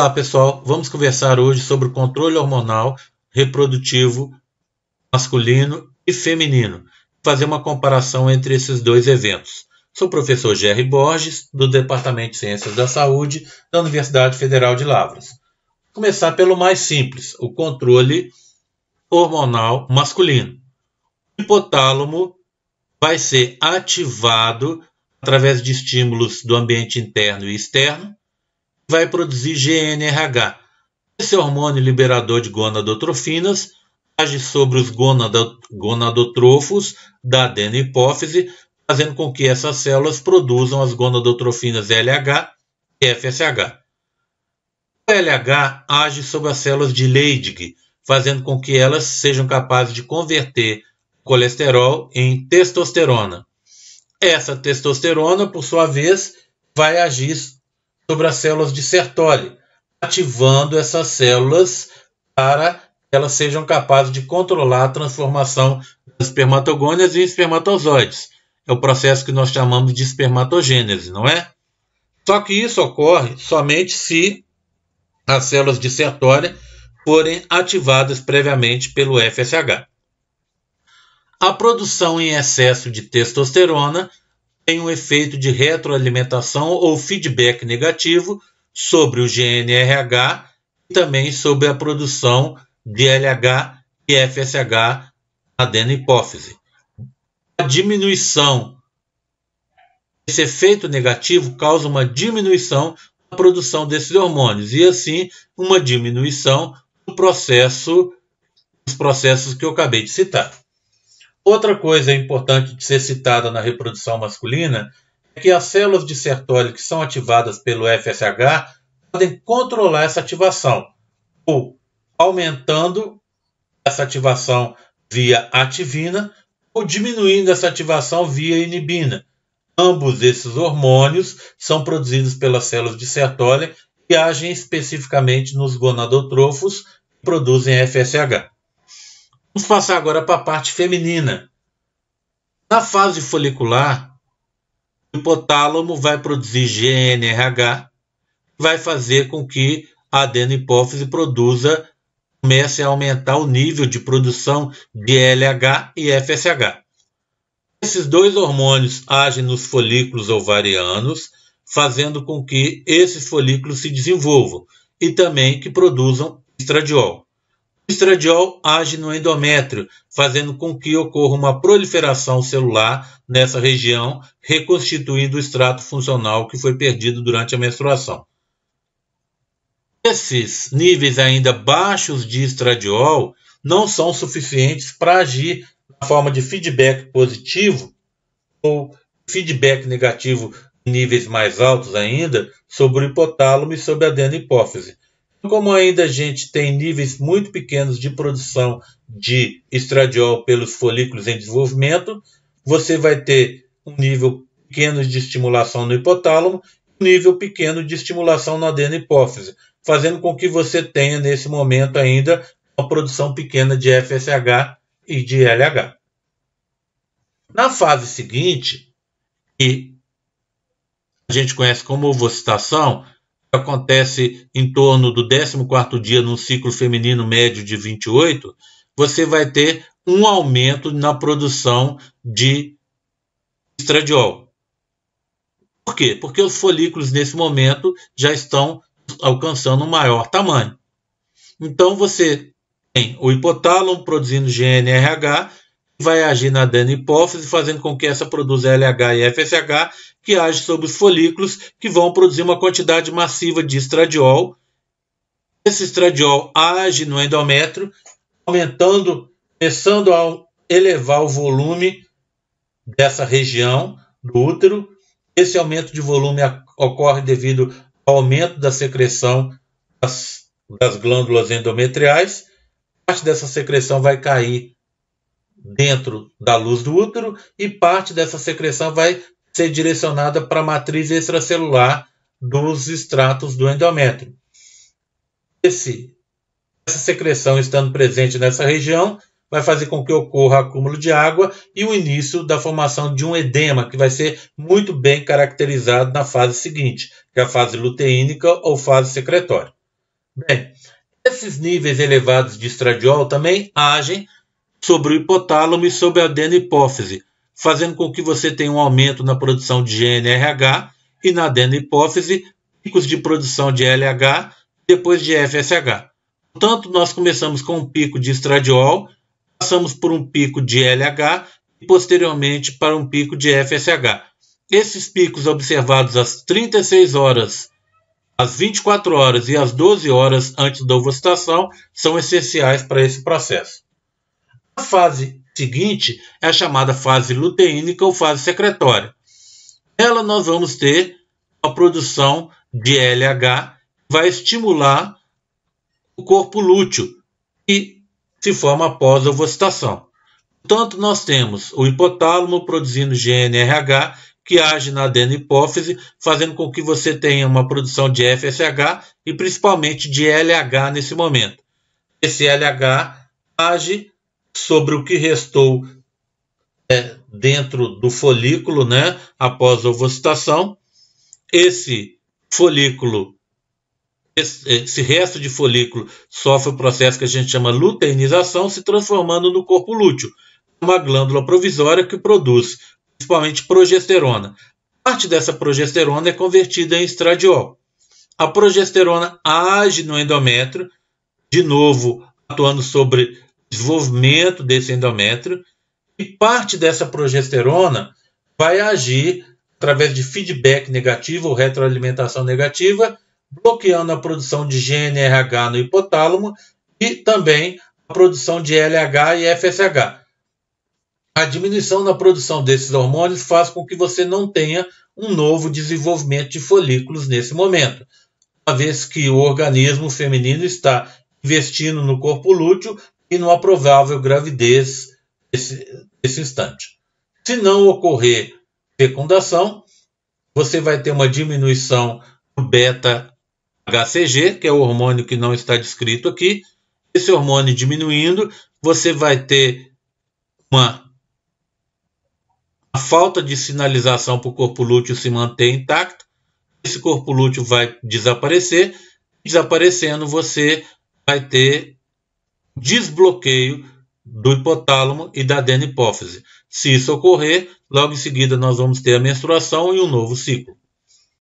Olá pessoal, vamos conversar hoje sobre o controle hormonal reprodutivo masculino e feminino, fazer uma comparação entre esses dois eventos. Sou o professor Jerry Borges, do Departamento de Ciências da Saúde da Universidade Federal de Lavras. Vou começar pelo mais simples, o controle hormonal masculino. O hipotálamo vai ser ativado através de estímulos do ambiente interno e externo, vai produzir GNRH. Esse hormônio liberador de gonadotrofinas age sobre os gonadotrofos da adenohipófise, fazendo com que essas células produzam as gonadotrofinas LH e FSH. O LH age sobre as células de Leydig, fazendo com que elas sejam capazes de converter colesterol em testosterona. Essa testosterona, por sua vez, vai agir sobre as células de Sertoli, ativando essas células para que elas sejam capazes de controlar a transformação das espermatogônias em espermatozoides. É o processo que nós chamamos de espermatogênese, não é? Só que isso ocorre somente se as células de Sertoli forem ativadas previamente pelo FSH. A produção em excesso de testosterona tem um efeito de retroalimentação ou feedback negativo sobre o GNRH e também sobre a produção de LH e FSH adenohipófise. A diminuição esse efeito negativo causa uma diminuição da produção desses hormônios e assim uma diminuição no processo dos processos que eu acabei de citar. Outra coisa importante de ser citada na reprodução masculina é que as células de Sertoli que são ativadas pelo FSH podem controlar essa ativação, ou aumentando essa ativação via ativina ou diminuindo essa ativação via inibina. Ambos esses hormônios são produzidos pelas células de Sertoli e agem especificamente nos gonadotrofos que produzem FSH. Vamos passar agora para a parte feminina. Na fase folicular, o hipotálamo vai produzir GNRH, vai fazer com que a adenohipófise produza, comece a aumentar o nível de produção de LH e FSH. Esses dois hormônios agem nos folículos ovarianos, fazendo com que esses folículos se desenvolvam e também que produzam estradiol estradiol age no endométrio, fazendo com que ocorra uma proliferação celular nessa região, reconstituindo o extrato funcional que foi perdido durante a menstruação. Esses níveis ainda baixos de estradiol não são suficientes para agir na forma de feedback positivo ou feedback negativo em níveis mais altos ainda sobre o hipotálamo e sobre a adenohipófise como ainda a gente tem níveis muito pequenos de produção de estradiol pelos folículos em desenvolvimento, você vai ter um nível pequeno de estimulação no hipotálamo, um nível pequeno de estimulação na hipófise, fazendo com que você tenha nesse momento ainda uma produção pequena de FSH e de LH. Na fase seguinte, que a gente conhece como ovocitação, acontece em torno do 14º dia num ciclo feminino médio de 28, você vai ter um aumento na produção de estradiol. Por quê? Porque os folículos nesse momento já estão alcançando um maior tamanho. Então você tem o hipotálamo produzindo GNRH vai agir na hipófise, fazendo com que essa produza LH e FSH, que age sobre os folículos, que vão produzir uma quantidade massiva de estradiol. Esse estradiol age no endométrio, aumentando, começando a elevar o volume dessa região do útero. Esse aumento de volume ocorre devido ao aumento da secreção das, das glândulas endometriais. Parte dessa secreção vai cair dentro da luz do útero e parte dessa secreção vai ser direcionada para a matriz extracelular dos estratos do endométrio. Esse, essa secreção estando presente nessa região vai fazer com que ocorra acúmulo de água e o início da formação de um edema, que vai ser muito bem caracterizado na fase seguinte, que é a fase luteínica ou fase secretória. Bem, esses níveis elevados de estradiol também agem sobre o hipotálamo e sobre a adenopófise, fazendo com que você tenha um aumento na produção de GNRH e na adenopófise, picos de produção de LH, depois de FSH. Portanto, nós começamos com um pico de estradiol, passamos por um pico de LH e posteriormente para um pico de FSH. Esses picos observados às 36 horas, às 24 horas e às 12 horas antes da ovocitação são essenciais para esse processo fase seguinte é a chamada fase luteínica ou fase secretória. Ela nós vamos ter a produção de LH, que vai estimular o corpo lúteo, que se forma após a ovocitação. Portanto, nós temos o hipotálamo produzindo GNRH, que age na adenohipófise fazendo com que você tenha uma produção de FSH e principalmente de LH nesse momento. Esse LH age sobre o que restou é, dentro do folículo, né, após a ovocitação. Esse folículo, esse, resto de folículo sofre o processo que a gente chama luteinização, se transformando no corpo lúteo, é uma glândula provisória que produz principalmente progesterona. Parte dessa progesterona é convertida em estradiol. A progesterona age no endométrio, de novo atuando sobre desenvolvimento desse endométrio e parte dessa progesterona vai agir através de feedback negativo ou retroalimentação negativa, bloqueando a produção de GNRH no hipotálamo e também a produção de LH e FSH. A diminuição na produção desses hormônios faz com que você não tenha um novo desenvolvimento de folículos nesse momento, uma vez que o organismo feminino está investindo no corpo lúteo e numa provável gravidez nesse instante. Se não ocorrer fecundação, você vai ter uma diminuição do beta HCG, que é o hormônio que não está descrito aqui. Esse hormônio diminuindo, você vai ter uma falta de sinalização para o corpo lúteo se manter intacto. Esse corpo lúteo vai desaparecer. Desaparecendo, você vai ter desbloqueio do hipotálamo e da adenohipófise. Se isso ocorrer, logo em seguida nós vamos ter a menstruação e um novo ciclo.